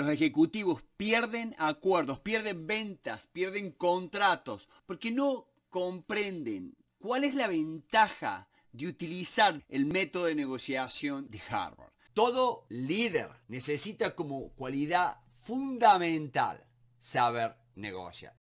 Los ejecutivos pierden acuerdos, pierden ventas, pierden contratos, porque no comprenden cuál es la ventaja de utilizar el método de negociación de Harvard. Todo líder necesita como cualidad fundamental saber negociar.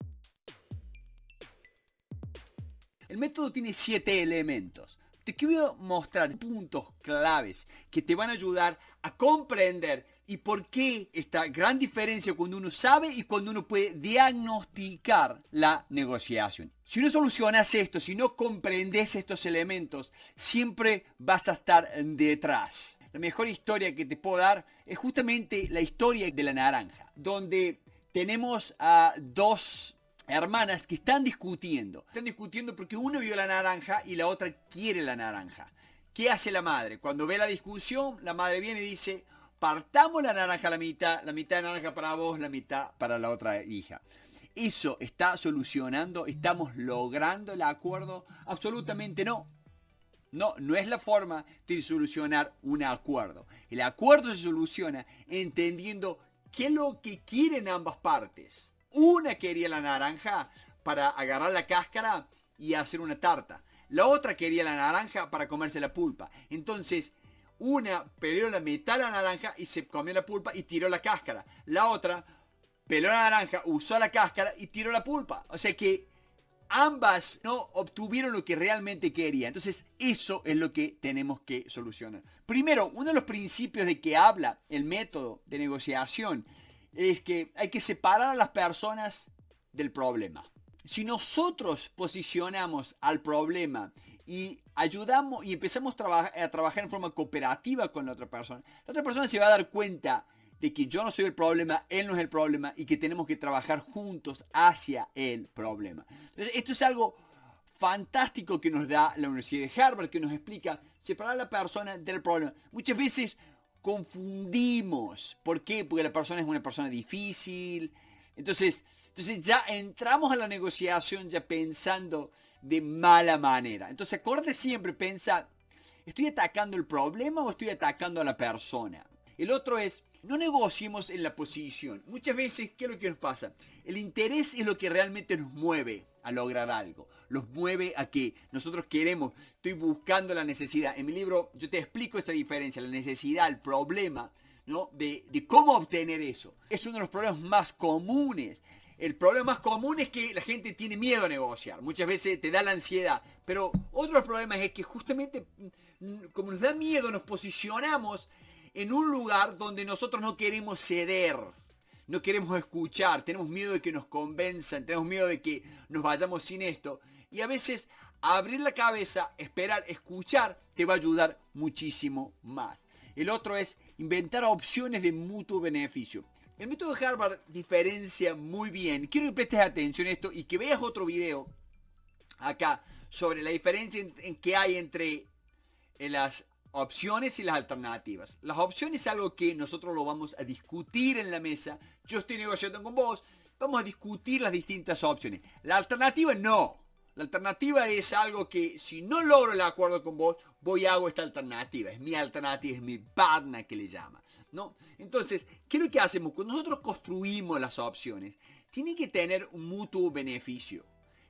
El método tiene siete elementos. Te quiero mostrar puntos claves que te van a ayudar a comprender y por qué esta gran diferencia cuando uno sabe y cuando uno puede diagnosticar la negociación. Si no solucionas esto, si no comprendes estos elementos, siempre vas a estar detrás. La mejor historia que te puedo dar es justamente la historia de la naranja, donde tenemos a dos hermanas que están discutiendo. Están discutiendo porque una vio la naranja y la otra quiere la naranja. ¿Qué hace la madre? Cuando ve la discusión, la madre viene y dice, partamos la naranja a la mitad, la mitad de naranja para vos, la mitad para la otra hija. Eso está solucionando, estamos logrando el acuerdo. Absolutamente no. No, no es la forma de solucionar un acuerdo. El acuerdo se soluciona entendiendo qué es lo que quieren ambas partes. Una quería la naranja para agarrar la cáscara y hacer una tarta. La otra quería la naranja para comerse la pulpa. Entonces, una peló la mitad de la naranja y se comió la pulpa y tiró la cáscara. La otra peló la naranja, usó la cáscara y tiró la pulpa. O sea que ambas no obtuvieron lo que realmente querían. Entonces, eso es lo que tenemos que solucionar. Primero, uno de los principios de que habla el método de negociación es que hay que separar a las personas del problema. Si nosotros posicionamos al problema y ayudamos y empezamos a trabajar en forma cooperativa con la otra persona, la otra persona se va a dar cuenta de que yo no soy el problema, él no es el problema y que tenemos que trabajar juntos hacia el problema. Entonces, esto es algo fantástico que nos da la Universidad de Harvard, que nos explica separar a la persona del problema. Muchas veces confundimos. ¿Por qué? Porque la persona es una persona difícil. Entonces, entonces ya entramos a la negociación ya pensando de mala manera. Entonces acorde siempre, piensa: ¿estoy atacando el problema o estoy atacando a la persona? El otro es, no negociemos en la posición. Muchas veces, ¿qué es lo que nos pasa? El interés es lo que realmente nos mueve a lograr algo. Los mueve a que nosotros queremos, estoy buscando la necesidad. En mi libro yo te explico esa diferencia, la necesidad, el problema, ¿no? de cómo obtener eso. Es uno de los problemas más comunes. El problema más común es que la gente tiene miedo a negociar. Muchas veces te da la ansiedad. Pero otro problema es que justamente mm, como nos da miedo, nos posicionamos en un lugar donde nosotros no queremos ceder. No queremos escuchar. Tenemos miedo de que nos convenzan. Tenemos miedo de que nos vayamos sin esto. Y a veces abrir la cabeza, esperar, escuchar, te va a ayudar muchísimo más. El otro es inventar opciones de mutuo beneficio. El método de Harvard diferencia muy bien. Quiero que prestes atención a esto y que veas otro video acá sobre la diferencia que hay entre eh, las opciones y las alternativas. Las opciones es algo que nosotros lo vamos a discutir en la mesa. Yo estoy negociando con vos. Vamos a discutir las distintas opciones. La alternativa no. La alternativa es algo que si no logro el acuerdo con vos, voy a hago esta alternativa. Es mi alternativa, es mi partner que le llama. ¿no? Entonces, ¿qué es lo que hacemos? Cuando nosotros construimos las opciones, tiene que tener un mutuo beneficio.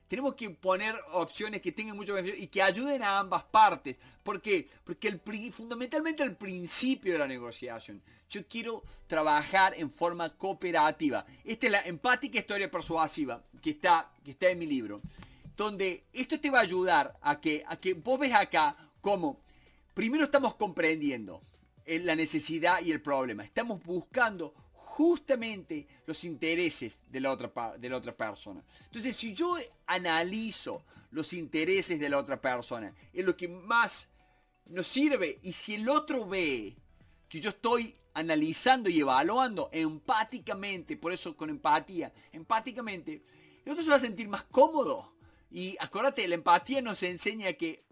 Tenemos que poner opciones que tengan mucho beneficio y que ayuden a ambas partes. ¿Por qué? Porque el, fundamentalmente el principio de la negociación, yo quiero trabajar en forma cooperativa. Esta es la empática historia persuasiva que está, que está en mi libro donde esto te va a ayudar a que, a que vos ves acá cómo primero estamos comprendiendo eh, la necesidad y el problema. Estamos buscando justamente los intereses de la, otra, de la otra persona. Entonces, si yo analizo los intereses de la otra persona, es lo que más nos sirve. Y si el otro ve que yo estoy analizando y evaluando empáticamente, por eso con empatía, empáticamente, el otro se va a sentir más cómodo y acuérdate, la empatía nos enseña que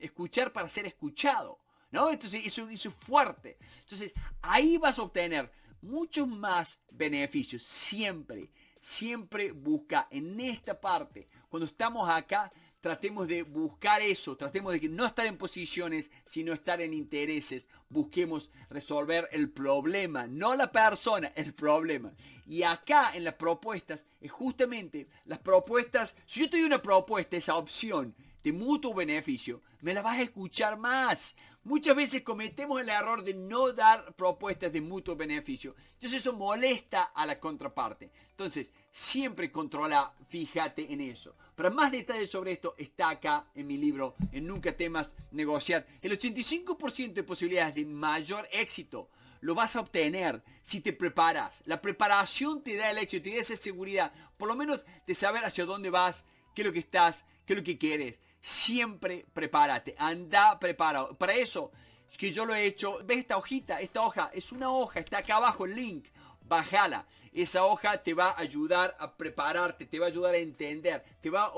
escuchar para ser escuchado, ¿no? Entonces eso es fuerte. Entonces ahí vas a obtener muchos más beneficios, siempre siempre busca en esta parte, cuando estamos acá, tratemos de buscar eso, tratemos de que no estar en posiciones, sino estar en intereses. Busquemos resolver el problema, no la persona, el problema. Y acá en las propuestas, es justamente las propuestas, si yo te doy una propuesta, esa opción de mutuo beneficio, me la vas a escuchar más, Muchas veces cometemos el error de no dar propuestas de mutuo beneficio. Entonces eso molesta a la contraparte. Entonces, siempre controla, fíjate en eso. Para más detalles sobre esto está acá en mi libro, en Nunca temas negociar. El 85% de posibilidades de mayor éxito lo vas a obtener si te preparas. La preparación te da el éxito, te da esa seguridad, por lo menos de saber hacia dónde vas, qué es lo que estás, qué es lo que quieres siempre prepárate, anda preparado. Para eso que yo lo he hecho, ves esta hojita, esta hoja, es una hoja, está acá abajo el link, bájala. Esa hoja te va a ayudar a prepararte, te va a ayudar a entender, te va a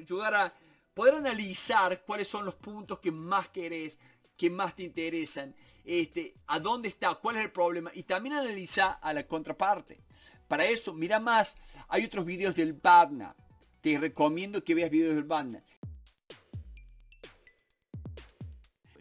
ayudar a poder analizar cuáles son los puntos que más querés, que más te interesan, este, a dónde está, cuál es el problema y también analiza a la contraparte. Para eso, mira más, hay otros videos del Badna. Te recomiendo que veas videos del Badna.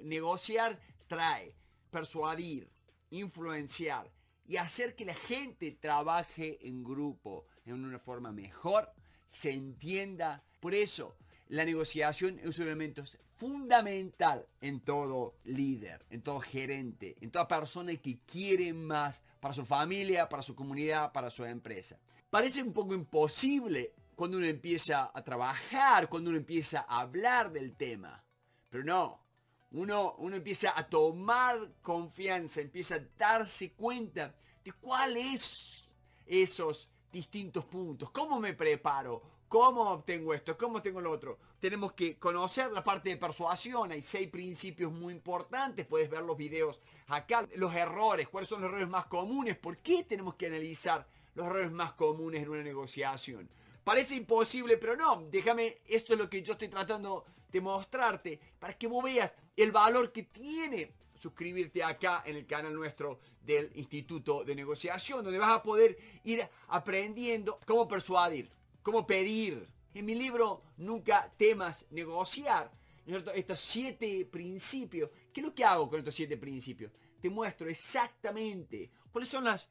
negociar trae persuadir, influenciar y hacer que la gente trabaje en grupo en una forma mejor, se entienda. Por eso, la negociación es un elemento fundamental en todo líder, en todo gerente, en toda persona que quiere más para su familia, para su comunidad, para su empresa. Parece un poco imposible cuando uno empieza a trabajar, cuando uno empieza a hablar del tema, pero no, uno, empieza a tomar confianza, empieza a darse cuenta de cuáles esos distintos puntos, cómo me preparo, ¿Cómo obtengo esto? ¿Cómo tengo lo otro? Tenemos que conocer la parte de persuasión. Hay seis principios muy importantes. Puedes ver los videos acá. Los errores. ¿Cuáles son los errores más comunes? ¿Por qué tenemos que analizar los errores más comunes en una negociación? Parece imposible, pero no. Déjame, esto es lo que yo estoy tratando de mostrarte, para que vos veas el valor que tiene suscribirte acá en el canal nuestro del Instituto de Negociación, donde vas a poder ir aprendiendo cómo persuadir, cómo pedir. En mi libro Nunca temas negociar, estos siete principios. ¿Qué es lo que hago con estos siete principios? Te muestro exactamente cuáles son las,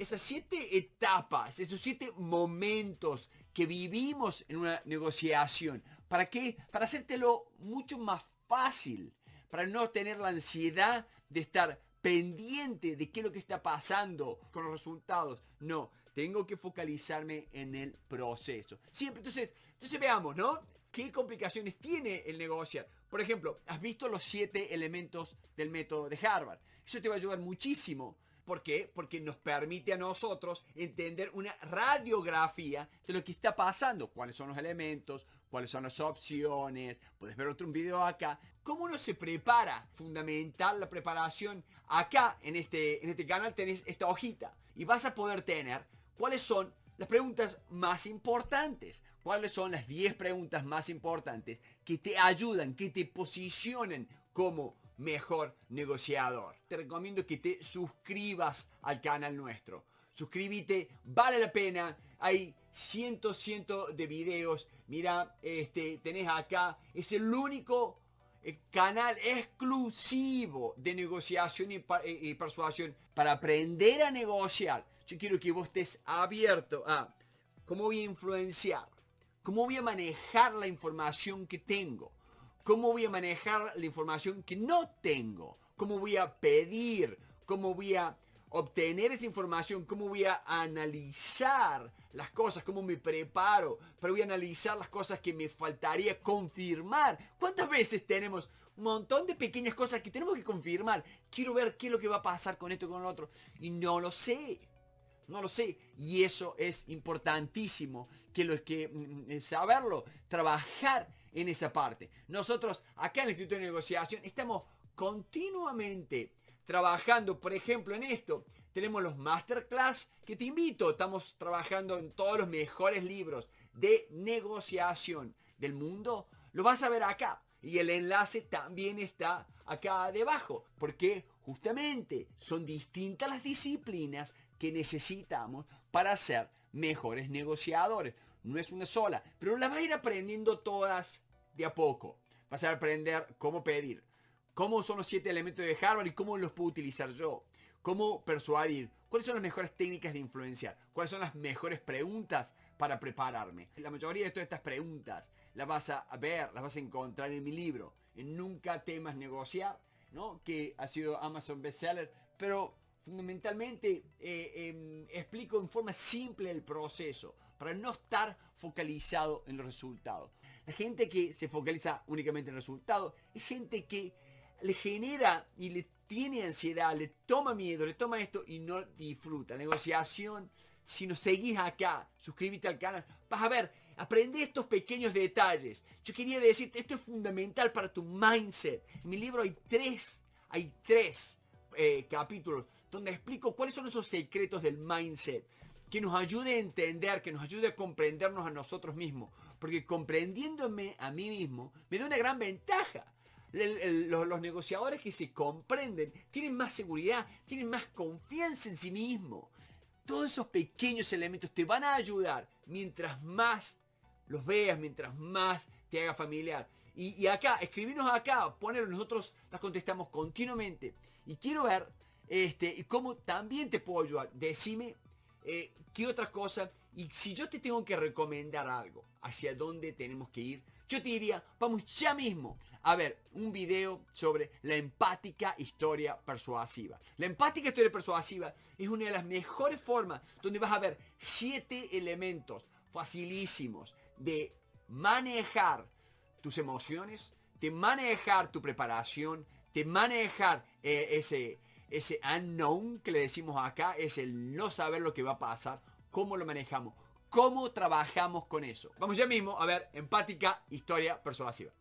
esas siete etapas, esos siete momentos que vivimos en una negociación ¿Para qué? Para hacértelo mucho más fácil, para no tener la ansiedad de estar pendiente de qué es lo que está pasando con los resultados. No, tengo que focalizarme en el proceso. Siempre, entonces, entonces veamos, ¿no? ¿Qué complicaciones tiene el negociar? Por ejemplo, has visto los siete elementos del método de Harvard. Eso te va a ayudar muchísimo. ¿Por qué? Porque nos permite a nosotros entender una radiografía de lo que está pasando, cuáles son los elementos, cuáles son las opciones, puedes ver otro video acá. ¿Cómo uno se prepara? Fundamental la preparación. Acá en este, en este canal tenés esta hojita y vas a poder tener cuáles son las preguntas más importantes. ¿Cuáles son las 10 preguntas más importantes que te ayudan, que te posicionen como mejor negociador? Te recomiendo que te suscribas al canal nuestro suscríbete, vale la pena. Hay cientos, cientos de videos. Mira, este, tenés acá, es el único eh, canal exclusivo de negociación eh, y persuasión para aprender a negociar. Yo quiero que vos estés abierto a cómo voy a influenciar, cómo voy a manejar la información que tengo, cómo voy a manejar la información que no tengo, cómo voy a pedir, cómo voy a obtener esa información, cómo voy a analizar las cosas, cómo me preparo, pero voy a analizar las cosas que me faltaría confirmar. ¿Cuántas veces tenemos un montón de pequeñas cosas que tenemos que confirmar? Quiero ver qué es lo que va a pasar con esto y con lo otro. Y no lo sé. No lo sé. Y eso es importantísimo, que lo que mm, mm, eh, saberlo, trabajar en esa parte. Nosotros acá en el Instituto de Negociación estamos continuamente trabajando, por ejemplo, en esto. Tenemos los masterclass que te invito. Estamos trabajando en todos los mejores libros de negociación del mundo. Lo vas a ver acá. Y el enlace también está acá debajo. Porque justamente son distintas las disciplinas que necesitamos para ser mejores negociadores. No es una sola. Pero las vas a ir aprendiendo todas de a poco. Vas a aprender cómo pedir, cómo son los siete elementos de Harvard y cómo los puedo utilizar yo. Cómo persuadir, cuáles son las mejores técnicas de influenciar, cuáles son las mejores preguntas para prepararme. La mayoría de todas estas preguntas las vas a ver, las vas a encontrar en mi libro, en Nunca temas negociar, ¿no? que ha sido Amazon bestseller, pero fundamentalmente eh, em, explico en forma simple el proceso para no estar focalizado en los resultados. La gente que se focaliza únicamente en el resultado es gente que le genera y le tiene ansiedad, le toma miedo, le toma esto y no disfruta. Negociación, si nos seguís acá, suscríbete al canal, vas a ver, aprende estos pequeños detalles. Yo quería decirte, esto es fundamental para tu mindset. En mi libro hay tres, hay tres eh, capítulos donde explico cuáles son esos secretos del mindset que nos ayude a entender, que nos ayude a comprendernos a nosotros mismos. Porque comprendiéndome a mí mismo me da una gran ventaja los, negociadores que se comprenden tienen más seguridad, tienen más confianza en sí mismo. Todos esos pequeños elementos te van a ayudar mientras más los veas, mientras más te haga familiar. Y, acá, escribinos acá, ponerlo, nosotros las contestamos continuamente. Y quiero ver este, cómo también te puedo ayudar. Decime eh, qué otras cosas. Y si yo te tengo que recomendar algo, hacia dónde tenemos que ir yo te diría, vamos ya mismo a ver un video sobre la empática historia persuasiva. La empática historia persuasiva es una de las mejores formas donde vas a ver siete elementos facilísimos de manejar tus emociones, de manejar tu preparación, de manejar eh, ese, ese unknown que le decimos acá, es el no saber lo que va a pasar, cómo lo manejamos, ¿Cómo trabajamos con eso? Vamos ya mismo a ver empática, historia persuasiva.